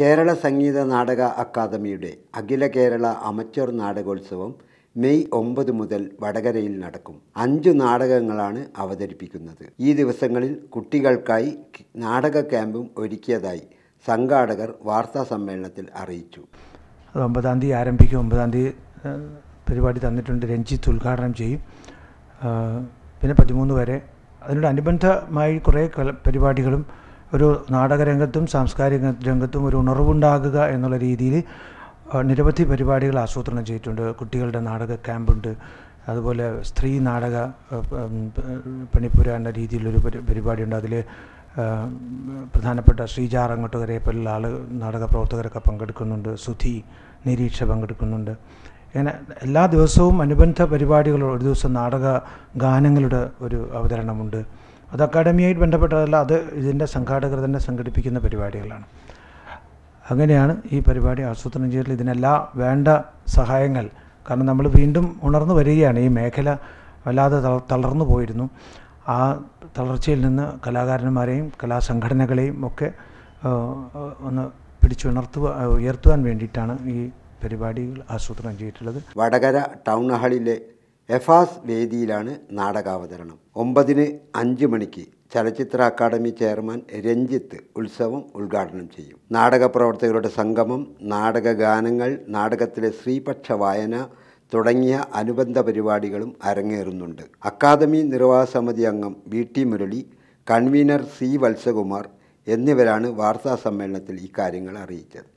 കേരള സംഗീത നാടക അക്കാദമിയുടെ അഖില കേരള അമച്വർ നാടകോത്സവം മെയ് ഒമ്പത് മുതൽ വടകരയിൽ നടക്കും അഞ്ചു നാടകങ്ങളാണ് അവതരിപ്പിക്കുന്നത് ഈ ദിവസങ്ങളിൽ കുട്ടികൾക്കായി നാടക ക്യാമ്പും ഒരുക്കിയതായി സംഘാടകർ വാർത്താ സമ്മേളനത്തിൽ അറിയിച്ചു അത് ഒമ്പതാം തീയതി ആരംഭിക്കും ഒമ്പതാം തീയതി പരിപാടി തന്നിട്ടുണ്ട് രഞ്ജിത്ത് ഉദ്ഘാടനം ചെയ്യും പിന്നെ പതിമൂന്ന് വരെ അതിനോടനുബന്ധമായി കുറേ പരിപാടികളും ഒരു നാടകരംഗത്തും സാംസ്കാരിക രംഗത്തും ഒരു ഉണർവുണ്ടാകുക എന്നുള്ള രീതിയിൽ നിരവധി പരിപാടികൾ ആസൂത്രണം ചെയ്തിട്ടുണ്ട് കുട്ടികളുടെ നാടക ക്യാമ്പുണ്ട് അതുപോലെ സ്ത്രീ നാടക പണിപ്പുര എന്ന രീതിയിലൊരു പരിപാടിയുണ്ട് അതിൽ പ്രധാനപ്പെട്ട ശ്രീജ അറങ്ങട്ടുകരെ പോലുള്ള ആൾ നാടക പ്രവർത്തകരൊക്കെ പങ്കെടുക്കുന്നുണ്ട് സുധി നിരീക്ഷ പങ്കെടുക്കുന്നുണ്ട് അങ്ങനെ എല്ലാ ദിവസവും അനുബന്ധ പരിപാടികൾ ഒരു ദിവസം നാടക ഗാനങ്ങളുടെ ഒരു അവതരണമുണ്ട് അത് അക്കാഡമിയായിട്ട് ബന്ധപ്പെട്ടതല്ല അത് ഇതിൻ്റെ സംഘാടകർ തന്നെ സംഘടിപ്പിക്കുന്ന പരിപാടികളാണ് അങ്ങനെയാണ് ഈ പരിപാടി ആസൂത്രണം ചെയ്തിട്ടുള്ള ഇതിനെല്ലാ വേണ്ട സഹായങ്ങൾ കാരണം നമ്മൾ വീണ്ടും ഉണർന്നു വരികയാണ് ഈ മേഖല വല്ലാതെ തളർന്നു പോയിരുന്നു ആ തളർച്ചയിൽ നിന്ന് കലാകാരന്മാരെയും കലാസംഘടനകളെയും ഒക്കെ ഒന്ന് പിടിച്ചുണർത്തുക ഉയർത്തുവാൻ വേണ്ടിയിട്ടാണ് ഈ പരിപാടികൾ ആസൂത്രണം ചെയ്തിട്ടുള്ളത് വടകര ടൗൺ ഹാളിലെ എഫാസ് വേദിയിലാണ് നാടകാവതരണം ഒമ്പതിന് അഞ്ച് മണിക്ക് ചലച്ചിത്ര അക്കാദമി ചെയർമാൻ രഞ്ജിത്ത് ഉത്സവം ഉദ്ഘാടനം ചെയ്യും നാടക പ്രവർത്തകരുടെ സംഗമം നാടക ഗാനങ്ങൾ നാടകത്തിലെ ശ്രീപക്ഷ വായന തുടങ്ങിയ അനുബന്ധ പരിപാടികളും അരങ്ങേറുന്നുണ്ട് അക്കാദമി നിർവാഹ സമിതി അംഗം V T Murali convener C Valsakumar എന്നിവരാണ് വാർത്താ സമ്മേളനത്തിൽ ഇക്കാര്യങ്ങൾ അറിയിച്ചത്